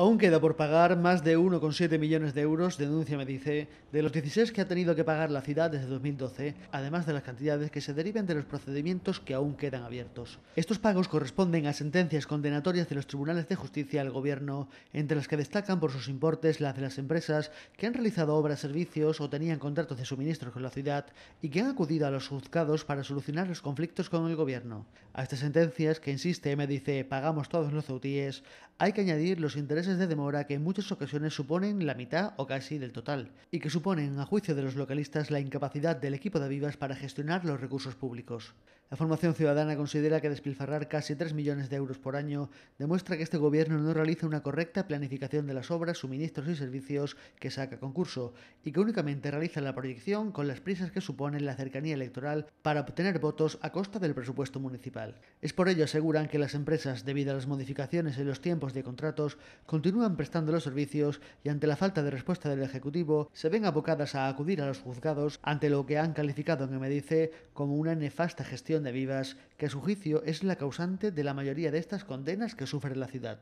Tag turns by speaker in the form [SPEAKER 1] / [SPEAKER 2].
[SPEAKER 1] Aún queda por pagar más de 1,7 millones de euros, denuncia me dice, de los 16 que ha tenido que pagar la ciudad desde 2012, además de las cantidades que se derivan de los procedimientos que aún quedan abiertos. Estos pagos corresponden a sentencias condenatorias de los tribunales de justicia al gobierno, entre las que destacan por sus importes las de las empresas que han realizado obras, servicios o tenían contratos de suministro con la ciudad y que han acudido a los juzgados para solucionar los conflictos con el gobierno. A estas sentencias, que insiste me dice, pagamos todos los ceutíes, hay que añadir los intereses de demora que en muchas ocasiones suponen la mitad o casi del total, y que suponen, a juicio de los localistas, la incapacidad del equipo de Vivas para gestionar los recursos públicos. La formación ciudadana considera que despilfarrar casi 3 millones de euros por año demuestra que este gobierno no realiza una correcta planificación de las obras, suministros y servicios que saca concurso y que únicamente realiza la proyección con las prisas que supone la cercanía electoral para obtener votos a costa del presupuesto municipal. Es por ello aseguran que las empresas, debido a las modificaciones en los tiempos de contratos, continúan prestando los servicios y ante la falta de respuesta del Ejecutivo se ven abocadas a acudir a los juzgados ante lo que han calificado en MDC como una nefasta gestión de vivas que su juicio es la causante de la mayoría de estas condenas que sufre la ciudad.